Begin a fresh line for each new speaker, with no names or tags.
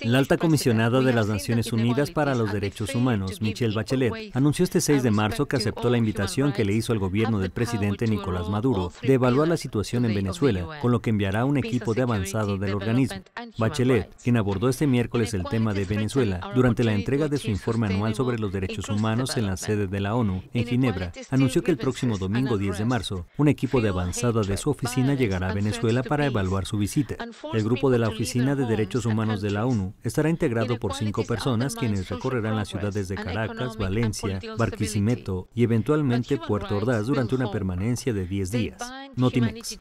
La alta comisionada de las Naciones Unidas para los Derechos Humanos, Michelle Bachelet, pues anunció este 6 de marzo que aceptó la invitación que le hizo al gobierno del presidente Nicolás Maduro de evaluar la situación en Venezuela, con lo que enviará un equipo de avanzado del organismo. Bachelet, quien abordó este miércoles el tema de Venezuela durante la entrega de su informe anual sobre los derechos humanos en la sede de la ONU, en Ginebra, anunció que el próximo domingo 10 de marzo, un equipo de avanzada de su oficina llegará a Venezuela para evaluar su visita. El grupo de la Oficina de Derechos Humanos de la ONU estará integrado por cinco personas quienes recorrerán las ciudades de Caracas, Valencia, Barquisimeto y eventualmente Puerto Ordaz durante una permanencia de 10 días. Notimex.